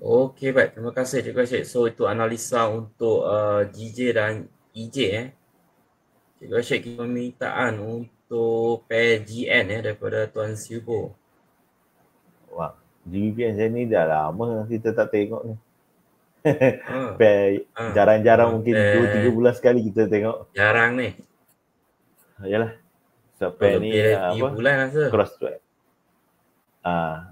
Okey baik, terima kasih Cikgu Asyik. So itu analisa untuk uh, DJ dan EJ eh. Cikgu kita permintaan untuk pair GN eh, daripada Tuan Siubo. Wah, GPN saya ni dah lama kita tak tengok ni. Uh, ah. pair ah. jarang-jarang uh, mungkin pair 2-3 bulan sekali kita tengok. Jarang ni. Yalah. So pair oh, ni pair apa? Cross track. Ah,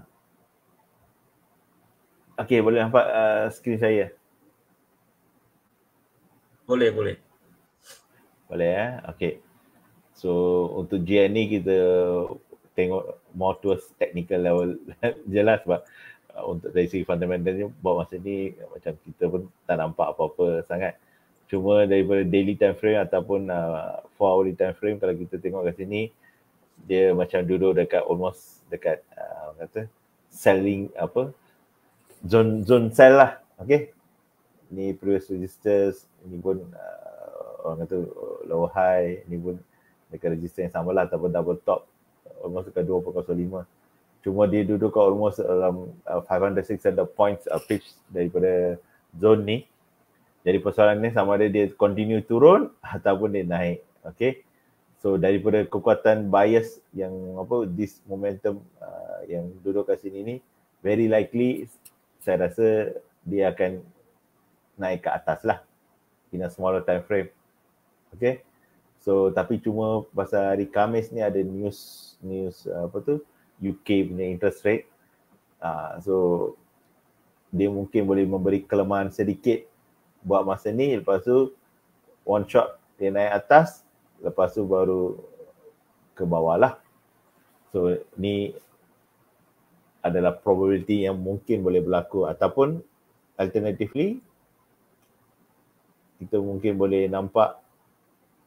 Okay, boleh nampak uh, skrin saya? Boleh, boleh. Boleh, eh? Okay. So, untuk GN ni kita tengok more technical level jelas lah sebab uh, untuk dari segi fundamental ni buat masa ni macam kita pun tak nampak apa-apa sangat. Cuma daripada daily time frame ataupun uh, four hourly time frame kalau kita tengok kat sini dia macam duduk dekat almost dekat uh, kata selling apa zone zone sell lah. Okay. Ni previous registers, ni pun uh, orang kata uh, low high, ni pun dekat register yang sama lah ataupun double top uh, almost dekat 2.05. Cuma dia duduk kat almost dalam uh, 500-600 points uh, pips daripada zone ni. Jadi persoalan ni sama ada dia continue turun ataupun dia naik. Okay. So daripada kekuatan bias yang apa this momentum uh, yang duduk kat sini ni very likely saya rasa dia akan naik ke atas lah in a smaller time frame. Okay. So tapi cuma pasal hari Kamis ni ada news news apa tu UK punya interest rate. Uh, so dia mungkin boleh memberi kelemahan sedikit buat masa ni lepas tu one shot dia naik atas lepas tu baru ke bawah lah. So ni adalah probability yang mungkin boleh berlaku ataupun alternatively kita mungkin boleh nampak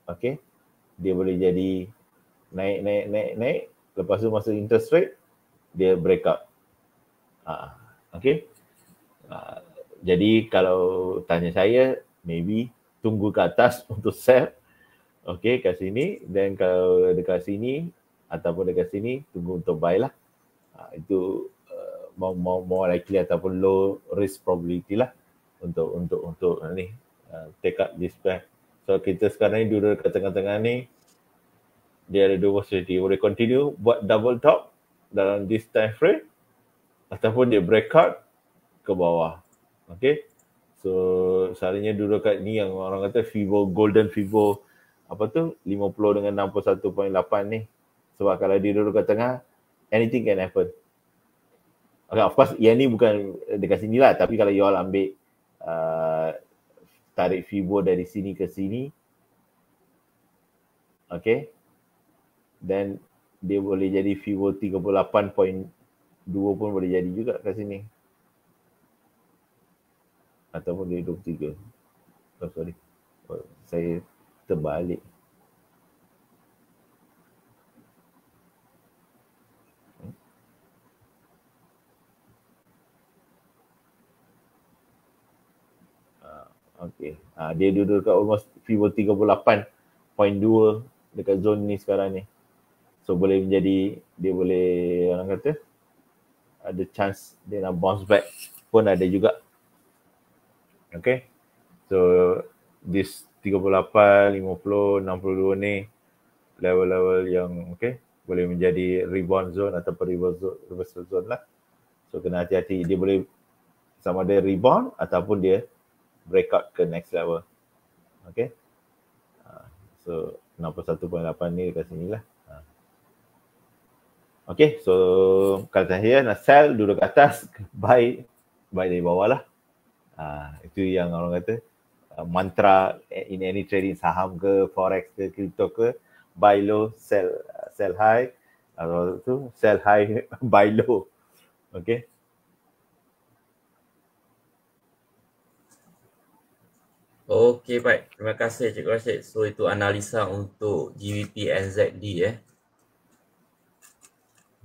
okay dia boleh jadi naik naik naik naik lepas tu masuk interest rate dia break up ha, okay ha, jadi kalau tanya saya maybe tunggu ke atas untuk sell okay kat sini dan kalau dekat sini ataupun dekat sini tunggu untuk buy lah ha, itu more, more, more likely ataupun low risk probability lah untuk untuk untuk ni uh, take up this plan. So kita sekarang ni duduk kat tengah-tengah ni dia ada dua possibility. Boleh continue buat double top dalam this time frame ataupun dia break out ke bawah. Okay. So seharinya duduk kat ni yang orang kata FIBO, golden FIBO apa tu 50 dengan 61.8 ni. Sebab kalau dia duduk kat tengah anything can happen. Okay, of course, yang ni bukan dekat sini lah. Tapi kalau you all ambil uh, tarik FIBO dari sini ke sini. Okay. Then dia boleh jadi FIBO 38.2 pun boleh jadi juga kat sini. Ataupun dia 23. Oh, sorry. Oh, saya terbalik. Okey, Ha, dia duduk dekat almost fibo 38.2 dekat zone ni sekarang ni. So boleh menjadi dia boleh orang kata ada chance dia nak bounce back pun ada juga. Okey, So this 38, 50, 62 ni level-level yang okey boleh menjadi rebound zone atau reversal zone, reversal zone lah. So kena hati-hati dia boleh sama ada rebound ataupun dia breakout ke next level. Okay. Ah, so 61.8 ni dekat sini lah. Ah. Okay, so kalau saya nak sell duduk ke atas, buy, buy dari bawah lah. Ah, itu yang orang kata mantra in any trading saham ke, forex ke, crypto ke, buy low, sell sell high. Atau tu sell high, buy low. Okay. Okey baik. Terima kasih Cik Rashid. So itu analisa untuk GBP NZD eh.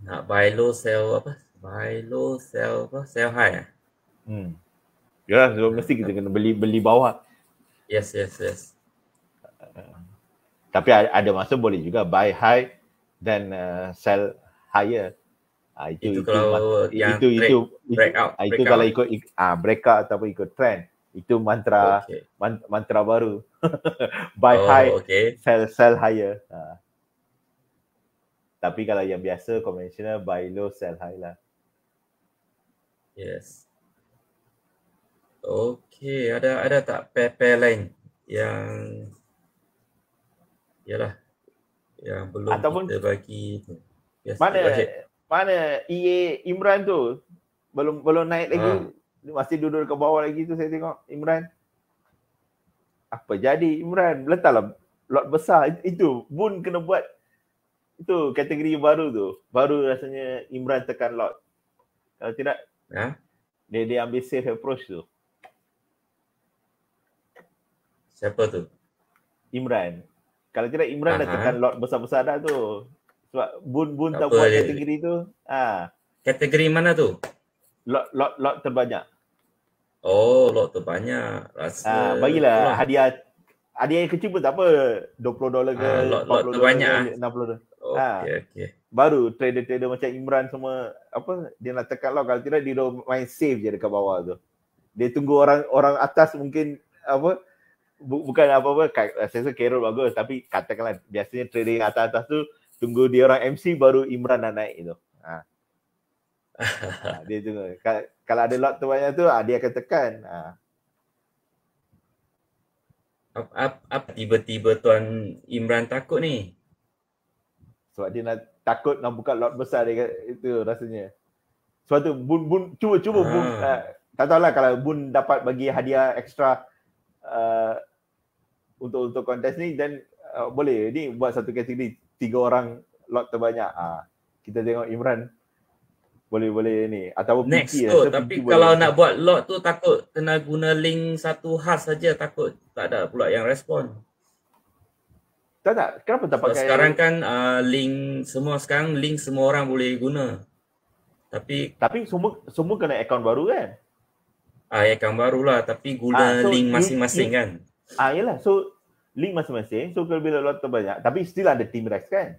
Nak buy low sell apa? Buy low sell apa? Sell high eh? Hmm. Ya, so mesti kita kena beli beli bawah. Yes, yes, yes. Uh, tapi ada, ada masa boleh juga buy high dan uh, sell higher. Uh, itu, itu, itu kalau itu, yang itu, break, itu, break out. Ah, itu break kalau out. ikut ah uh, break out ataupun ikut trend. Itu mantra okay. mantra baru. Buy oh, high, okay. sell sell higher. Ha. Tapi kalau yang biasa conventional buy low sell high lah. Yes. Okay, ada ada tak pair pair lain yang yalah yang belum Ataupun, kita bagi yes, mana mana EA Imran tu belum belum naik lagi ha masih duduk ke bawah lagi tu saya tengok Imran. Apa jadi Imran? Letaklah lot besar itu. Bun kena buat itu kategori baru tu. Baru rasanya Imran tekan lot. Kalau tidak, ha? dia, dia ambil safe approach tu. Siapa tu? Imran. Kalau tidak Imran Aha. dah tekan lot besar-besar dah tu. Sebab bun-bun tak, tak buat dia. kategori tu. Ha. Kategori mana tu? Lot, lot, lot terbanyak. Oh, lot tu banyak. Rasa. Ah, bagilah lah. hadiah hadiah yang kecil pun tak apa. 20 dolar ke ah, lot, 40 lot tu banyak. Ke 60 eh. dolar. Okey, ah. okey. Baru trader-trader macam Imran semua apa dia nak tekan lah kalau tidak dia main safe je dekat bawah tu. Dia tunggu orang orang atas mungkin apa bukan apa-apa saya rasa Carol bagus tapi katakanlah biasanya trader yang atas-atas tu tunggu dia orang MC baru Imran dah naik itu. Ha. Ah. ah. dia tunggu kalau ada lot tu tu ah, dia akan tekan ah. Apa, apa, apa tiba-tiba Tuan Imran takut ni? Sebab dia nak takut nak buka lot besar dia itu rasanya. Sebab tu bun bun cuba cuba ha. bun uh, tak tahulah kalau bun dapat bagi hadiah ekstra uh, untuk untuk kontes ni dan uh, boleh ni buat satu kategori tiga orang lot terbanyak. Uh, kita tengok Imran lah, oh, boleh boleh ni atau PT next tu tapi PT kalau boleh. nak buat lot tu takut kena guna link satu khas saja takut tak ada pula yang respon tak tak kenapa tak so, pakai sekarang kan uh, link semua sekarang link semua orang boleh guna tapi tapi semua semua kena akaun baru kan ah uh, akaun barulah tapi guna uh, so link masing-masing kan ah uh, so link masing-masing so kalau bila lot terbanyak tapi still ada team rest kan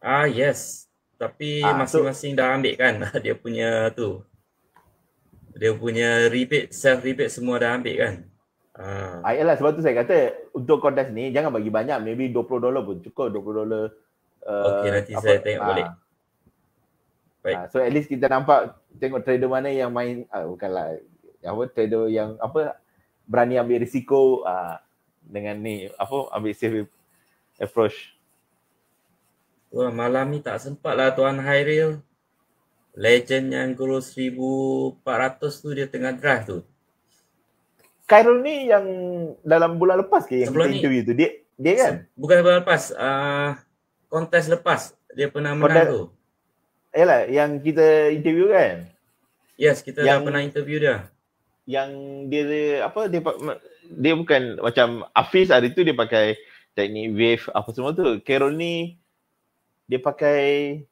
ah uh, yes tapi ha, masing-masing so, dah ambil kan dia punya tu. Dia punya rebate, self rebate semua dah ambil kan. Ha. Ah. Ayalah ah, sebab tu saya kata untuk kontes ni jangan bagi banyak maybe 20 dolar pun cukup 20 dolar. Uh, Okey nanti apa, saya tengok ha. balik. Baik. Ha, so at least kita nampak tengok trader mana yang main ah uh, bukannya apa trader yang apa berani ambil risiko uh, dengan ni apa ambil safe approach. Wah, malam ni tak sempat lah Tuan Hairil. Legend yang guru 1400 tu dia tengah drive tu. Khairul ni yang dalam bulan lepas ke yang Sebelum kita interview ni, tu? Dia, dia kan? Bukan bulan lepas. Uh, kontes lepas dia pernah menang Kodak, tu. Yalah, yang kita interview kan? Yes, kita yang, pernah interview dia. Yang dia, apa, dia, dia bukan macam afis hari tu dia pakai teknik wave apa semua tu. Khairul ni dia pakai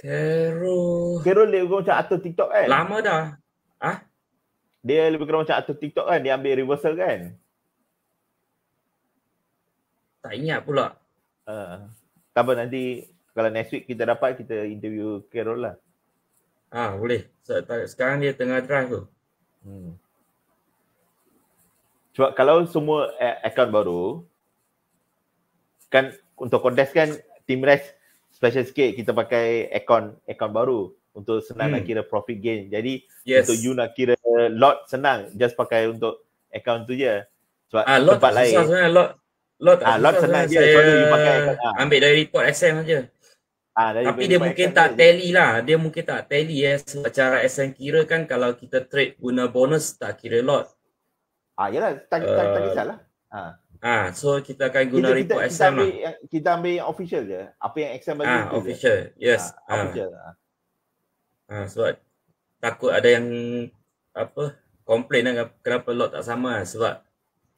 Carol. Carol dia lebih macam atur TikTok kan? Lama dah. Ha? Dia lebih kurang macam atur TikTok kan? Dia ambil reversal kan? Tak ingat pula. Uh, tak apa nanti kalau next week kita dapat kita interview Carol lah. Ah ha, boleh. Sekarang dia tengah drive tu. Hmm. Cuba kalau semua account baru kan untuk kontes kan team rest special sikit kita pakai account account baru untuk senang hmm. nak kira profit gain. Jadi yes. untuk you nak kira lot senang just pakai untuk account tu je. Sebab ah, lot tempat lain. Sebenarnya. Lot lot ah, lot senang je. Saya you pakai account, ah. ambil dari report SM aja. Ah, dari Tapi dia mungkin tak tally je. lah. Dia mungkin tak tally ya. Yes. Eh. Secara SM kira kan kalau kita trade guna bonus tak kira lot. Ah, yelah, tak, tak, tak, tak uh, lah. Ah. Ah, so kita akan guna kita, report kita, exam lah. Kita ambil yang official je. Apa yang exam bagi ah, official. Je. Yes. Ah, ah. Official. Ah. ah, sebab takut ada yang apa komplain lah kenapa lot tak sama lah. sebab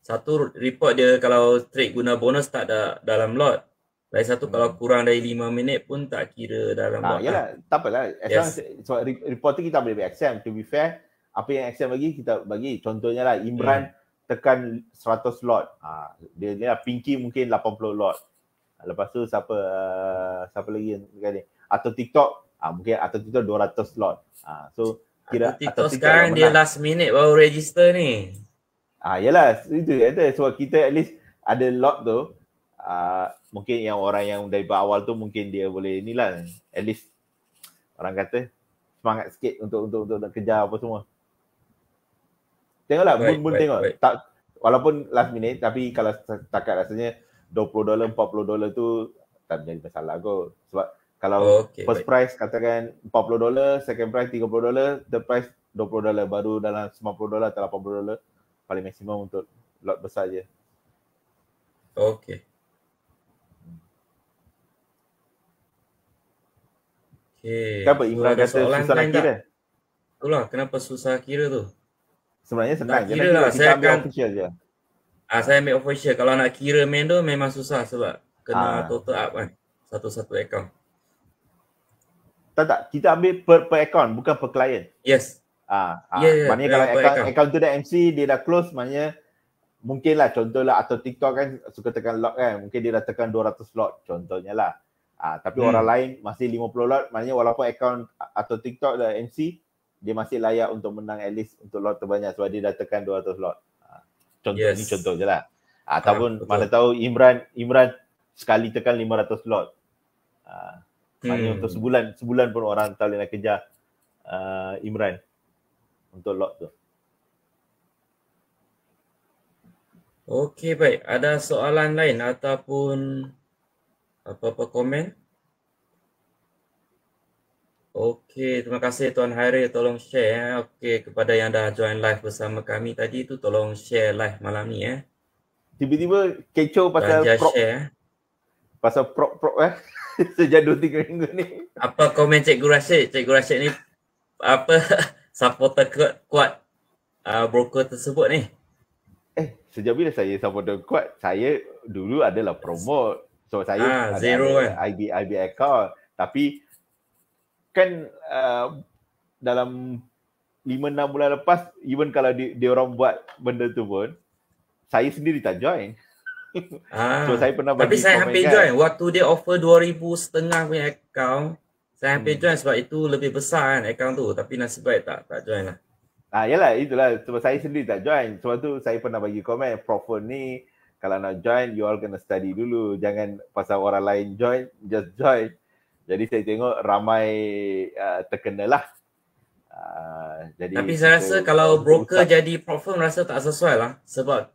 satu report dia kalau trik guna bonus tak ada dalam lot. Lain satu hmm. kalau kurang dari lima minit pun tak kira dalam ah, lot. Yalah, lah. tak apalah. As yes. sebab report tu kita boleh exam to be fair. Apa yang exam bagi kita bagi contohnya lah Imran hmm tekan 100 lot. Ha, dia ni lah pinky mungkin 80 lot. Ha, lepas tu siapa uh, siapa lagi yang tekan ni. Atau TikTok ha, mungkin atau TikTok 200 lot. Ha, so kira atau TikTok, atau TikTok sekarang dia last minute baru register ni. Ah ha, yalah itu itu sebab kita at least ada lot tu. Uh, mungkin yang orang yang dari awal tu mungkin dia boleh lah. at least orang kata semangat sikit untuk untuk untuk nak kejar apa semua. Tengoklah, baik, Moon Moon tengok. Baik. Tak walaupun last minute tapi kalau takat rasanya 20 dolar 40 dolar tu tak menjadi masalah kot. Sebab kalau okay, first baik. price katakan 40 dolar, second price 30 dolar, the price 20 dolar baru dalam 90 dolar atau 80 dolar paling maksimum untuk lot besar je. Okay. Okay. Kenapa Imran kata susah nak kira? Itulah kenapa susah kira tu. Sebenarnya senang nak kira lah, saya akan official Ah saya ambil official. Kalau nak kira main tu memang susah sebab kena uh. total up kan satu-satu account. Tak tak, kita ambil per per account bukan per client. Yes. Ah, uh, uh, yeah, maknanya kalau account, account. account tu dah MC dia dah close maknanya mungkinlah contohlah atau TikTok kan suka tekan lock kan mungkin dia dah tekan 200 lot contohnya lah. Ah, tapi hmm. orang lain masih 50 lot maknanya walaupun account atau TikTok dah MC dia masih layak untuk menang at least untuk lot terbanyak sebab dia dah tekan 200 lot. Ha. Contoh yes. ni contoh je lah. Ha, ataupun ha, mana tahu Imran Imran sekali tekan 500 lot. Ha, hmm. untuk sebulan sebulan pun orang tak boleh nak kejar uh, Imran untuk lot tu. Okey baik. Ada soalan lain ataupun apa-apa komen? Okey, terima kasih Tuan Hairil tolong share eh. Okey, kepada yang dah join live bersama kami tadi tu tolong share live malam ni ya. Tiba-tiba kecoh pasal Dan prop. Share. Eh. Pasal prop-prop eh. Sejak dua tiga minggu ni. Apa komen Cikgu Rashid? Cikgu Rashid ni apa supporter kuat, kuat uh, broker tersebut ni? Eh, sejak bila saya supporter kuat? Saya dulu adalah promote. So saya ah, ada, zero ada, ada eh. IB, IB account. Tapi kan uh, dalam 5-6 bulan lepas, even kalau di, dia orang buat benda tu pun, saya sendiri tak join. Ah, so, saya pernah tapi saya hampir kan. join. Waktu dia offer 2,000 setengah punya account, saya hampir hmm. join sebab itu lebih besar kan account tu. Tapi nasib baik tak, tak join lah. Ah, yalah, itulah. Sebab saya sendiri tak join. Sebab tu saya pernah bagi komen, proper ni, kalau nak join, you all kena study dulu. Jangan pasal orang lain join, just join. Jadi saya tengok ramai uh, lah. Uh, jadi Tapi saya rasa kalau broker usah. jadi platform rasa tak sesuai lah sebab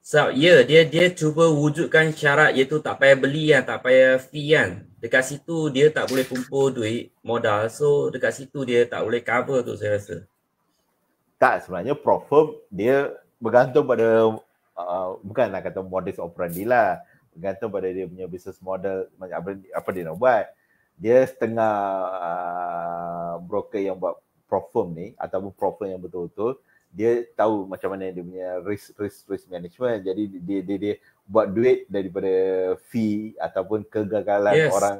sebab ya yeah, dia dia cuba wujudkan syarat iaitu tak payah beli kan, tak payah fee kan. Dekat situ dia tak boleh kumpul duit modal. So dekat situ dia tak boleh cover tu saya rasa. Tak sebenarnya platform dia bergantung pada uh, bukan nak lah kata modus operandi lah bergantung pada dia punya business model macam apa, apa dia nak buat. Dia setengah uh, broker yang buat prop firm ni ataupun prop firm yang betul-betul dia tahu macam mana dia punya risk risk risk management. Jadi dia dia dia buat duit daripada fee ataupun kegagalan yes. orang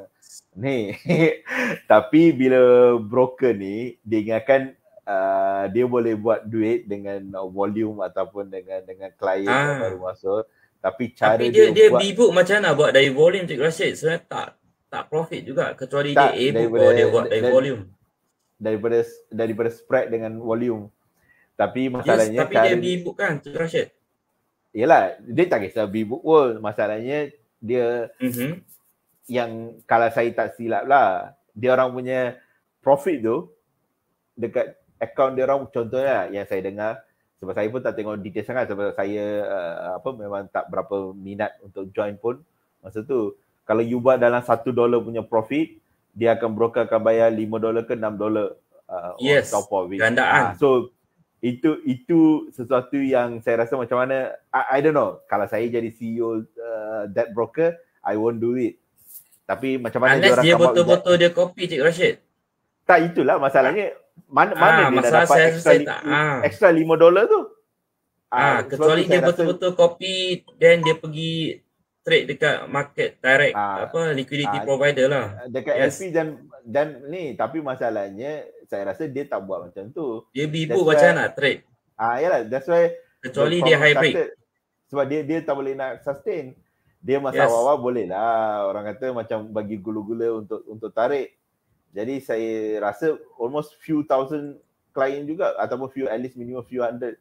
ni. Tapi bila broker ni dia ingatkan Uh, dia boleh buat duit dengan volume ataupun dengan dengan klien ah. baru masuk tapi cara tapi dia dia, dia buat, B-book macam mana buat dari volume Cik Rashid sebenarnya tak tak profit juga kecuali tak, dia A-book dia buat dari, dari volume daripada daripada spread dengan volume tapi masalahnya yes, tapi cara, dia b kan Cik Rashid Yelah, dia tak kisah B-book Masalahnya dia mm-hmm. yang kalau saya tak silap lah, dia orang punya profit tu dekat account dia orang contohnya yang saya dengar sebab saya pun tak tengok detail sangat sebab saya uh, apa memang tak berapa minat untuk join pun masa tu kalau you buat dalam satu dolar punya profit dia akan broker akan bayar lima dolar ke enam dolar uh, eh, yes. gandaan uh, so itu itu sesuatu yang saya rasa macam mana I, I don't know kalau saya jadi CEO uh, eh, debt broker I won't do it tapi macam mana Unless dia orang dia botol-botol dia copy Cik Rashid tak itulah masalahnya mana ha, mana ah, dia dah dapat extra, li- ha. extra 5 dolar tu? Ha, ha, kecuali dia betul-betul copy then dia pergi trade dekat market direct ha, apa liquidity ha, provider lah. Dekat yes. LP dan dan ni tapi masalahnya saya rasa dia tak buat macam tu. Dia bibu macam nak trade. Ah ya lah that's why kecuali dia high Started, sebab dia dia tak boleh nak sustain. Dia masa yes. awal-awal boleh lah orang kata macam bagi gula-gula untuk untuk tarik jadi saya rasa almost few thousand client juga ataupun few at least minimum few hundred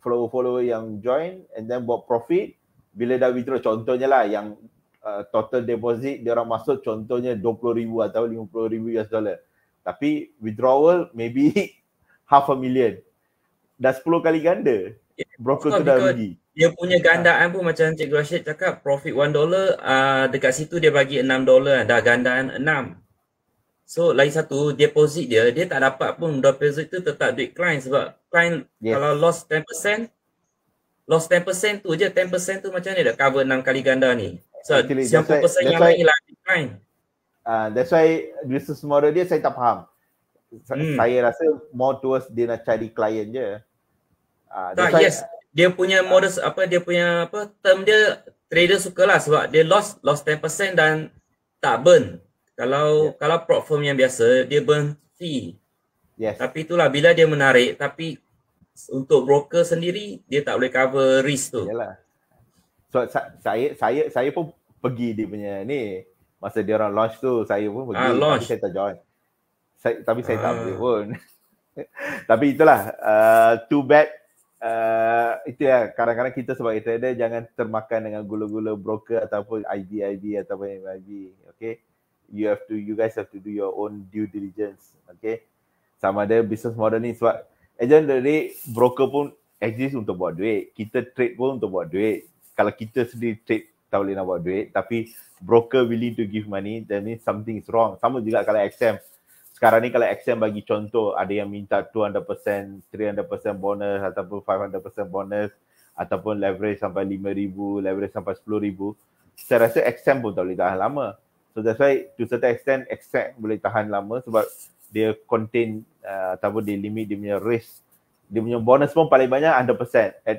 follower-follower yang join and then buat profit bila dah withdraw contohnya lah yang uh, total deposit dia orang masuk contohnya ribu atau ribu US dollar. Tapi withdrawal maybe half a million. Dah 10 kali ganda. Broker tu dah rugi. Dia punya gandaan pun macam Cik Rashid cakap profit one dollar uh, dekat situ dia bagi enam dollar dah gandaan enam. So lain satu deposit dia dia tak dapat pun deposit tu tetap duit client sebab client yes. kalau lost 10% lost 10% tu je 10% tu macam ni dah cover 6 kali ganda ni. So Actually, siapa that's persen that's yang lain lah duit client. Uh, that's why business model dia saya tak faham. hmm. Saya rasa more towards dia nak cari client je. Uh, tak, yes. Dia punya modus uh, apa dia punya apa term dia trader suka lah sebab dia lost lost 10% dan tak burn. Kalau yeah. kalau platform yang biasa dia berhenti. Yes. Tapi itulah bila dia menarik tapi untuk broker sendiri dia tak boleh cover risk tu. Yalah. So saya saya saya pun pergi dia punya ni masa dia orang launch tu saya pun pergi ah, launch. tapi saya tak join. Saya, tapi saya ah. tak boleh pun. tapi itulah uh, too bad uh, itu ya kadang-kadang kita sebagai trader jangan termakan dengan gula-gula broker ataupun IB IB ataupun IB okey you have to you guys have to do your own due diligence okay sama ada business model ni sebab agent dari broker pun exist untuk buat duit kita trade pun untuk buat duit kalau kita sendiri trade tak boleh nak buat duit tapi broker willing to give money that means something is wrong sama juga kalau XM sekarang ni kalau XM bagi contoh ada yang minta 200% 300% bonus ataupun 500% bonus ataupun leverage sampai 5000 leverage sampai 10000 saya rasa XM pun tak boleh tahan lama So that's why to certain extent extract boleh tahan lama sebab dia contain uh, ataupun dia limit dia punya risk. Dia punya bonus pun paling banyak 100%. At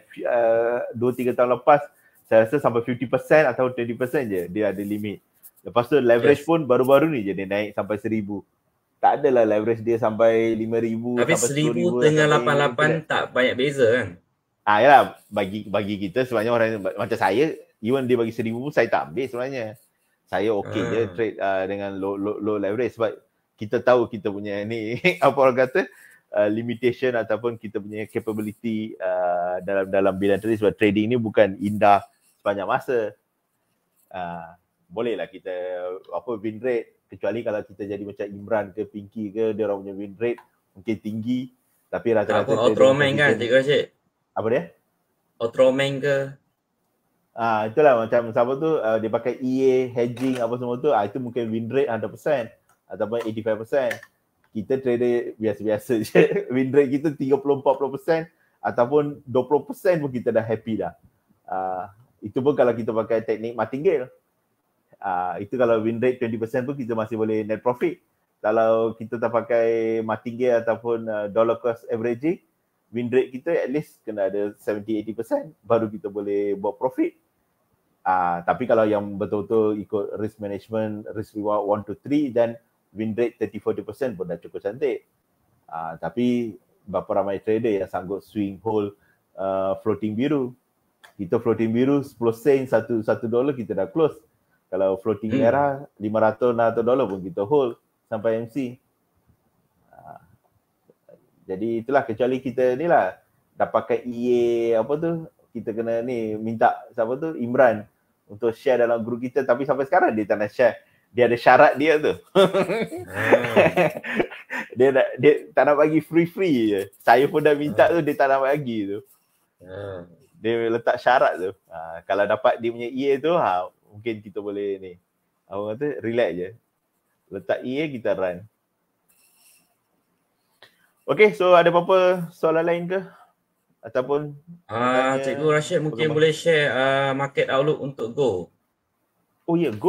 2-3 uh, tahun lepas saya rasa sampai 50% atau 20% je dia ada limit. Lepas tu leverage yes. pun baru-baru ni je dia naik sampai seribu. tak adalah leverage dia sampai lima ribu. Tapi seribu dengan lapan lapan tak banyak beza kan ah yalah bagi bagi kita sebenarnya orang macam saya even dia bagi seribu, pun saya tak ambil sebenarnya saya okey je hmm. trade uh, dengan low, low, low leverage sebab kita tahu kita punya ni apa orang kata uh, limitation ataupun kita punya capability uh, dalam dalam bidang trading sebab trading ni bukan indah sepanjang masa. Uh, bolehlah kita apa win rate kecuali kalau kita jadi macam Imran ke Pinky ke dia orang punya win rate mungkin tinggi tapi rata-rata apa Ultraman kan cikgu Asyik? Apa dia? Ultraman ke? Ah uh, itulah macam siapa tu uh, dia pakai EA hedging apa semua tu ah uh, itu mungkin win rate 100% ataupun 85%. Kita trader biasa-biasa je win rate kita 30 40% ataupun 20% pun kita dah happy dah. Ah uh, itu pun kalau kita pakai teknik martingale. Ah uh, itu kalau win rate 20% pun kita masih boleh net profit. Kalau kita tak pakai martingale ataupun uh, dollar cost averaging win rate kita at least kena ada 70-80% baru kita boleh buat profit. Uh, tapi kalau yang betul-betul ikut risk management, risk reward 1 to 3 dan win rate 30-40% pun dah cukup cantik. Uh, tapi berapa ramai trader yang sanggup swing whole uh, floating biru. Kita floating biru 10 sen 1, 1 dolar kita dah close. Kalau floating hmm. merah hmm. atau dolar pun kita hold sampai MC. Jadi itulah kecuali kita ni lah dah pakai EA apa tu kita kena ni minta siapa tu Imran untuk share dalam guru kita tapi sampai sekarang dia tak nak share. Dia ada syarat dia tu. Hmm. dia nak dia tak nak bagi free-free je. Saya pun dah minta hmm. tu dia tak nak bagi tu. Hmm. Dia letak syarat tu. Ha, kalau dapat dia punya EA tu ha, mungkin kita boleh ni. Apa kata relax je. Letak EA kita run. Okay, so ada apa-apa soalan lain ke? Ataupun uh, Cikgu Rashid mungkin boleh share uh, market outlook untuk Go. Oh ya, yeah, Go.